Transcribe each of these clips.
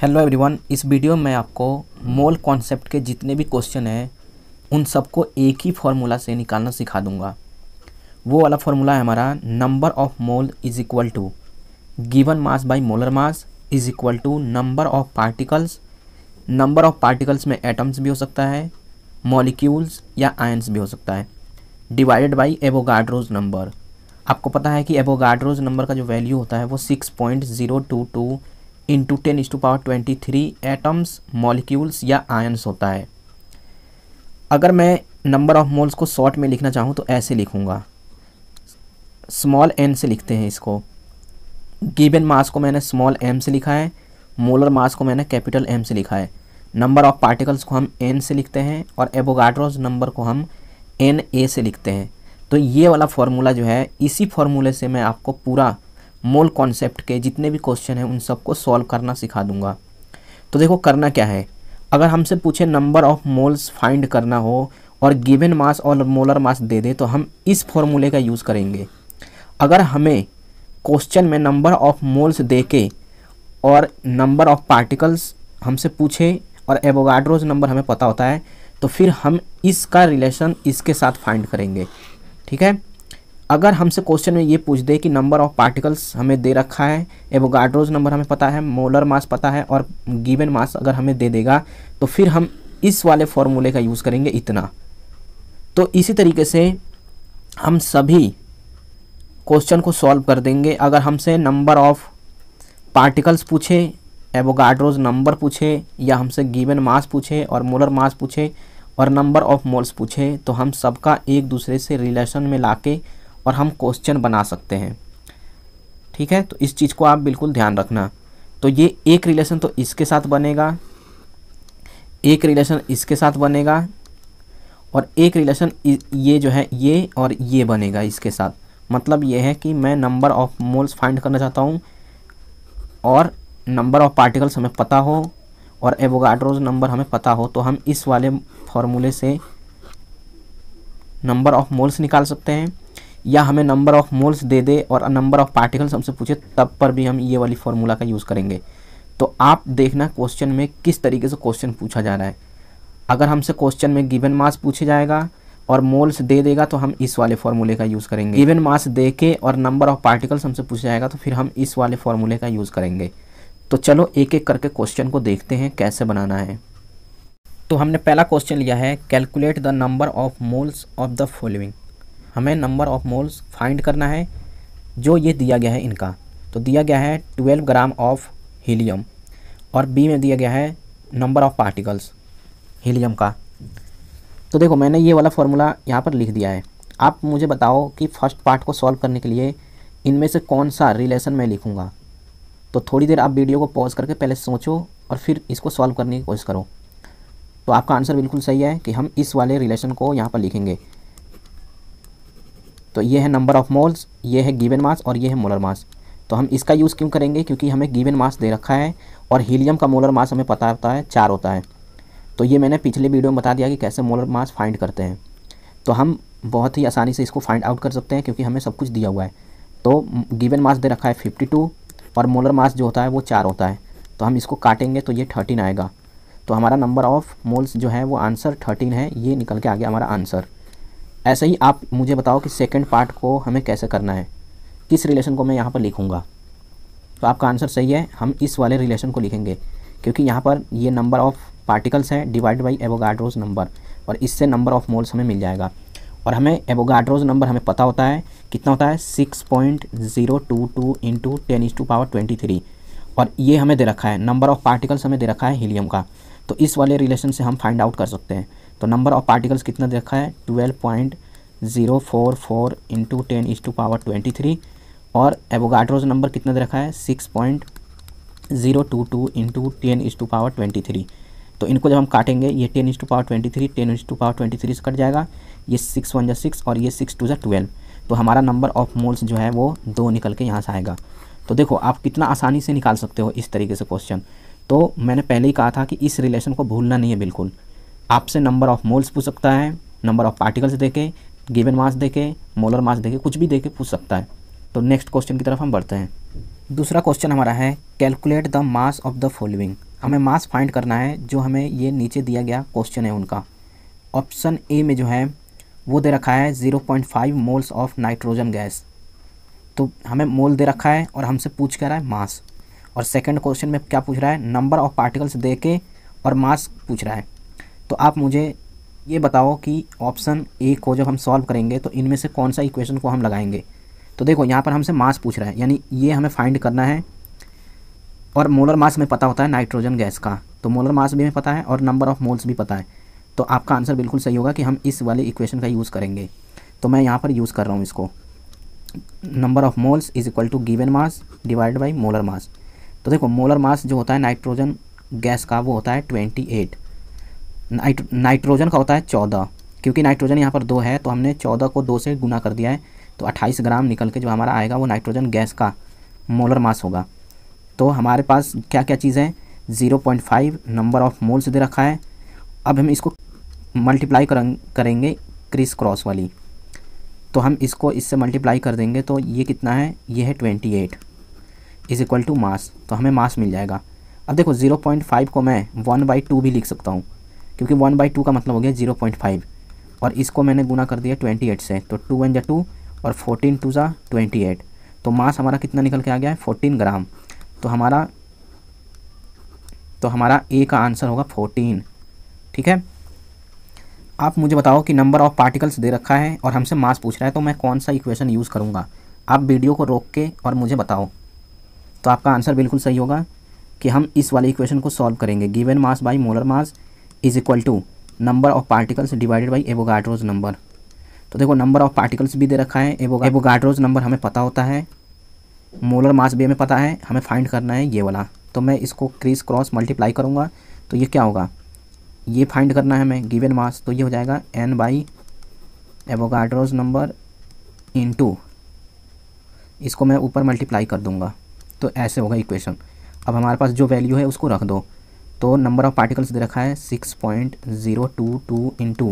hello everyone इस video में आपको मोल कॉन्सेप्ट के जितने भी क्वेश्चन हैं उन सबको एक ही फार्मूला से निकालना सिखा दूंगा वो वाला फार्मूला है हमारा number of mole is equal to given mass by molar mass is equal to number of particles number of particles में एटम्स भी हो सकता है मॉलिक्यूल्स या आयंस भी हो सकता है डिवाइडेड बाई एवोगाड्रोज नंबर आपको पता है कि एवोगाड्रोज नंबर का जो वैल्यू होता है वो six point zero two two into ten is to power twenty three atoms molecules या आयन्स होता है अगर मैं नंबर ऑफ मोल्स को शॉर्ट में लिखना चाहूँ तो ऐसे लिखूँगा स्मॉल एन से लिखते हैं इसको गिवन मास को मैंने स्मॉल एम से लिखा है मोलर मास को मैंने कैपिटल एम से लिखा है नंबर ऑफ पार्टिकल्स को हम एन से लिखते हैं और एबोगाड्रोज नंबर को हम एन ए से लिखते हैं तो ये वाला फार्मूला जो है इसी फार्मूले से मैं आपको पूरा मोल कॉन्सेप्ट के जितने भी क्वेश्चन हैं उन सबको सॉल्व करना सिखा दूंगा तो देखो करना क्या है अगर हमसे पूछे नंबर ऑफ मोल्स फाइंड करना हो और गिवन मास और मोलर मास दे दे तो हम इस फॉर्मूले का यूज़ करेंगे अगर हमें क्वेश्चन में नंबर ऑफ मोल्स दे के और नंबर ऑफ पार्टिकल्स हमसे पूछे और एवोगाड्रोज नंबर हमें पता होता है तो फिर हम इसका रिलेशन इसके साथ फाइंड करेंगे ठीक है अगर हमसे क्वेश्चन में ये पूछ दे कि नंबर ऑफ पार्टिकल्स हमें दे रखा है एवोगाड्रोज नंबर हमें पता है मोलर मास पता है और गिवन मास अगर हमें दे देगा तो फिर हम इस वाले फॉर्मूले का यूज़ करेंगे इतना तो इसी तरीके से हम सभी क्वेश्चन को सॉल्व कर देंगे अगर हमसे नंबर ऑफ पार्टिकल्स पूछे एवोगाड्रोज नंबर पूछे या हमसे गिवन मास पूछे और मोलर मास पूछे और नंबर ऑफ मोल्स पूछे तो हम सबका एक दूसरे से रिलेशन में लाके और हम क्वेश्चन बना सकते हैं ठीक है तो इस चीज़ को आप बिल्कुल ध्यान रखना तो ये एक रिलेशन तो इसके साथ बनेगा एक रिलेशन इसके साथ बनेगा और एक रिलेशन ये जो है ये और ये बनेगा इसके साथ मतलब ये है कि मैं नंबर ऑफ मोल्स फाइंड करना चाहता हूँ और नंबर ऑफ पार्टिकल्स हमें पता हो और एवोगाड्रोज नंबर हमें पता हो तो हम इस वाले फॉर्मूले से नंबर ऑफ मोल्स निकाल सकते हैं या हमें नंबर ऑफ मोल्स दे दे और नंबर ऑफ पार्टिकल्स हमसे पूछे तब पर भी हम ये वाली फॉर्मूला का यूज़ करेंगे तो आप देखना क्वेश्चन में किस तरीके से क्वेश्चन पूछा जा रहा है अगर हमसे क्वेश्चन में गिवन मास पूछे जाएगा और मोल्स दे देगा तो हम इस वाले फॉर्मूले का यूज़ करेंगे गिवन मास दे के और नंबर ऑफ पार्टिकल्स हमसे पूछा जाएगा तो फिर हम इस वाले फॉर्मूले का यूज़ करेंगे तो चलो एक एक करके क्वेश्चन को देखते हैं कैसे बनाना है तो हमने पहला क्वेश्चन लिया है calculate the number of moles of the following हमें नंबर ऑफ मोल्स फाइंड करना है जो ये दिया गया है इनका तो दिया गया है ट्वेल्व ग्राम ऑफ हीलियम और बी में दिया गया है नंबर ऑफ पार्टिकल्स हीलियम का तो देखो मैंने ये वाला फार्मूला यहाँ पर लिख दिया है आप मुझे बताओ कि फर्स्ट पार्ट को सॉल्व करने के लिए इनमें से कौन सा रिलेशन मैं लिखूँगा तो थोड़ी देर आप वीडियो को पॉज करके पहले सोचो और फिर इसको सॉल्व करने की कोशिश करो तो आपका आंसर बिल्कुल सही है कि हम इस वाले रिलेशन को यहाँ पर लिखेंगे तो ये है नंबर ऑफ मोल्स ये है गिवन मास और ये है मोलर मास तो हम इसका यूज़ क्यों करेंगे क्योंकि हमें गिवन मास दे रखा है और हीलियम का मोलर मास हमें पता होता है चार होता है तो ये मैंने पिछले वीडियो में बता दिया कि कैसे मोलर मास फाइंड करते हैं तो हम बहुत ही आसानी से इसको फाइंड आउट कर सकते हैं क्योंकि हमें सब कुछ दिया हुआ है तो गिवन मास दे रखा है फिफ्टी टू और मोलर मास जो होता है वो चार होता है तो हम इसको काटेंगे तो ये थर्टीन आएगा तो हमारा नंबर ऑफ़ मोल्स जो है वो आंसर थर्टीन है ये निकल के आ गया हमारा आंसर ऐसे ही आप मुझे बताओ कि सेकेंड पार्ट को हमें कैसे करना है किस रिलेशन को मैं यहाँ पर लिखूँगा तो आपका आंसर सही है हम इस वाले रिलेशन को लिखेंगे क्योंकि यहाँ पर ये नंबर ऑफ़ पार्टिकल्स हैं डिवाइड बाई एवोगाड्रोज नंबर और इससे नंबर ऑफ़ मोल्स हमें मिल जाएगा और हमें एवोगाड्रोज नंबर हमें पता होता है कितना होता है six point zero two two into ten is to power twenty three और ये हमें दे रखा है नंबर ऑफ़ पार्टिकल्स हमें दे रखा है हीलियम का तो इस वाले रिलेशन से हम फाइंड आउट कर सकते हैं तो नंबर ऑफ पार्टिकल्स कितना देखा है twelve point zero four four into ten is to power twenty three और एवोगाड्रोज नंबर कितना रखा है six point zero two two into ten is to power twenty three तो इनको जब हम काटेंगे ये ten is to power twenty three ten is to power twenty three से कट जाएगा ये सिक्स वन जो सिक्स और ये सिक्स टू जो ट्वेल्व तो हमारा नंबर ऑफ मोल्स जो है वो दो निकल के यहाँ से आएगा तो देखो आप कितना आसानी से निकाल सकते हो इस तरीके से क्वेश्चन तो मैंने पहले ही कहा था कि इस रिलेशन को भूलना नहीं है बिल्कुल आपसे नंबर ऑफ मोल्स पूछ सकता है नंबर ऑफ पार्टिकल्स देखे गिवन मास देखे मोलर मास देखे कुछ भी देखे पूछ सकता है तो नेक्स्ट क्वेश्चन की तरफ हम बढ़ते हैं दूसरा क्वेश्चन हमारा है calculate the mass of the following हमें मास फाइंड करना है जो हमें ये नीचे दिया गया क्वेश्चन है उनका ऑप्शन ए में जो है वो दे रखा है zero point five moles of nitrogen gas तो हमें मोल दे रखा है और हमसे पूछ कर रहा है मास और सेकंड क्वेश्चन में क्या पूछ रहा है नंबर ऑफ पार्टिकल्स दे के और मास पूछ रहा है तो आप मुझे ये बताओ कि ऑप्शन ए को जब हम सॉल्व करेंगे तो इनमें से कौन सा इक्वेशन को हम लगाएंगे तो देखो यहाँ पर हमसे मास पूछ रहा है यानी ये हमें फाइंड करना है और मोलर मास में पता होता है नाइट्रोजन गैस का तो मोलर मास भी हमें पता है और नंबर ऑफ मोल्स भी पता है तो आपका आंसर बिल्कुल सही होगा कि हम इस वाले इक्वेशन का यूज़ करेंगे तो मैं यहाँ पर यूज़ कर रहा हूँ इसको number of moles is equal to given mass divide by molar mass तो देखो मोलर मास जो होता है नाइट्रोजन गैस का वो होता है ट्वेंटी एट नाइट नाइट्रोजन का होता है चौदह क्योंकि नाइट्रोजन यहाँ पर दो है तो हमने चौदह को दो से गुना कर दिया है तो अट्ठाईस ग्राम निकल के जो हमारा आएगा वो नाइट्रोजन गैस का मोलर मास होगा तो हमारे पास क्या क्या चीज़ है zero point five number of moles दे रखा है अब हम इसको मल्टीप्लाई करेंगे क्रिस क्रॉस वाली तो हम इसको इससे मल्टीप्लाई कर देंगे तो ये कितना है ये है twenty eight is equal to mass तो हमें मास मिल जाएगा अब देखो ज़ीरो पॉइंट फाइव को मैं वन बाई टू भी लिख सकता हूँ क्योंकि वन बाई टू का मतलब हो गया जीरो पॉइंट फाइव और इसको मैंने गुना कर दिया ट्वेंटी एट से तो टू वन जा टू और फोर्टीन टू ज़ा ट्वेंटी एट तो मास हमारा कितना निकल के आ गया है फोर्टीन ग्राम तो हमारा तो हमारा ए का आंसर होगा फोर्टीन ठीक है आप मुझे बताओ कि नंबर ऑफ़ पार्टिकल्स दे रखा है और हमसे मास पूछ रहा है तो मैं कौन सा इक्वेशन यूज़ करूँगा आप वीडियो को रोक के और मुझे बताओ तो आपका आंसर बिल्कुल सही होगा कि हम इस वाले इक्वेशन को सॉल्व करेंगे given mass by molar mass is equal to number of particles divided by Avogadro's number तो देखो नंबर ऑफ पार्टिकल्स भी दे रखा है एवोगाड्रोज नंबर हमें पता होता है मोलर मास भी हमें पता है हमें फाइंड करना है ये वाला तो मैं इसको क्रीस क्रॉस मल्टीप्लाई करूँगा तो ये क्या होगा ये फाइंड करना है हमें गिवन मास तो ये हो जाएगा एन बाई एवोगाड्रोज नंबर टू इसको मैं ऊपर मल्टीप्लाई कर दूंगा तो ऐसे होगा इक्वेशन अब हमारे पास जो वैल्यू है उसको रख दो तो नंबर ऑफ पार्टिकल्स दे रखा है six point zero two two into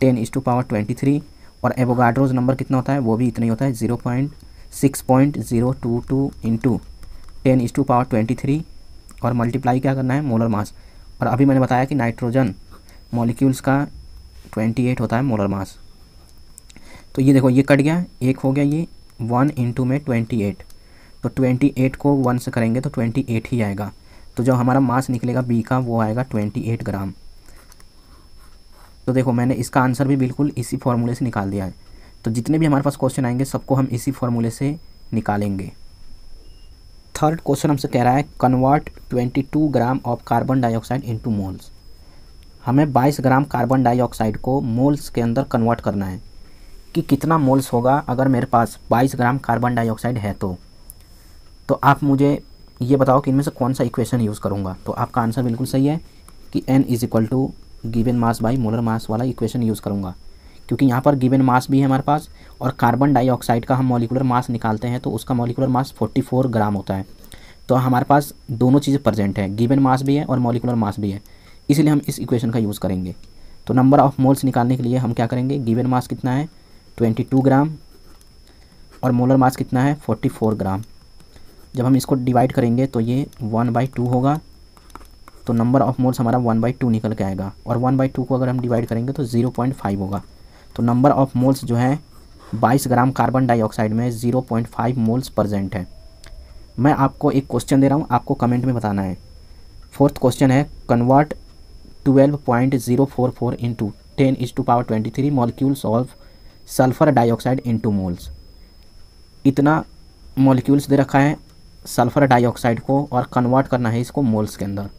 ten is to power twenty three और एवोगाड्रोज नंबर कितना होता है वो भी इतना ही होता है zero point six point zero two two into ten is to power twenty three और मल्टीप्लाई क्या करना है मोलर मास और अभी मैंने बताया कि नाइट्रोजन मॉलिक्यूल्स का ट्वेंटी एट होता है मोलर मास तो ये देखो ये कट गया एक हो गया ये वन इंटू में ट्वेंटी एट तो ट्वेंटी एट को वन से करेंगे तो ट्वेंटी एट ही आएगा तो जो हमारा मास निकलेगा बी का वो आएगा ट्वेंटी एट ग्राम तो देखो मैंने इसका आंसर भी बिल्कुल इसी फॉर्मूले से निकाल दिया है तो जितने भी हमारे पास क्वेश्चन आएंगे सबको हम इसी फॉर्मूले से निकालेंगे थर्ड क्वेश्चन हमसे कह रहा है convert 22 gram of carbon dioxide into moles हमें 22 ग्राम कार्बन डाइऑक्साइड को मोल्स के अंदर कन्वर्ट करना है कि कितना मोल्स होगा अगर मेरे पास 22 ग्राम कार्बन डाइऑक्साइड है तो तो आप मुझे ये बताओ कि इनमें से कौन सा इक्वेशन यूज़ करूँगा तो आपका आंसर बिल्कुल सही है कि N is equal to given mass by molar mass वाला इक्वेशन यूज़ करूँगा क्योंकि यहाँ पर गिवन मास भी है हमारे पास और कार्बन डाइऑक्साइड का हम मॉलिकुलर मास निकालते हैं तो उसका मॉलिकुलर मास 44 ग्राम होता है तो हमारे पास दोनों चीज़ें प्रेजेंट हैं गिवन मास भी है और मॉलिकुलर मास भी है इसलिए हम इस इक्वेशन का यूज़ करेंगे तो नंबर ऑफ मोल्स निकालने के लिए हम क्या करेंगे गिवन मास कितना है 22 ग्राम और मोलर मास कितना है 44 ग्राम जब हम इसको डिवाइड करेंगे तो ये वन बाई टू होगा तो नंबर ऑफ मोल्स हमारा वन बाई टू निकल के आएगा और वन बाई टू को अगर हम डिवाइड करेंगे तो ज़ीरो पॉइंट फाइव होगा तो नंबर ऑफ मोल्स जो है बाईस ग्राम कार्बन डाइऑक्साइड में zero point five moles present है मैं आपको एक क्वेश्चन दे रहा हूँ आपको कमेंट में बताना है फोर्थ क्वेश्चन है convert twelve point zero four four into ten is to power twenty three molecules of sulphur dioxide into moles इतना मॉलिक्यूल्स दे रखा है सल्फ़र डाइऑक्साइड को और कन्वर्ट करना है इसको मोल्स के अंदर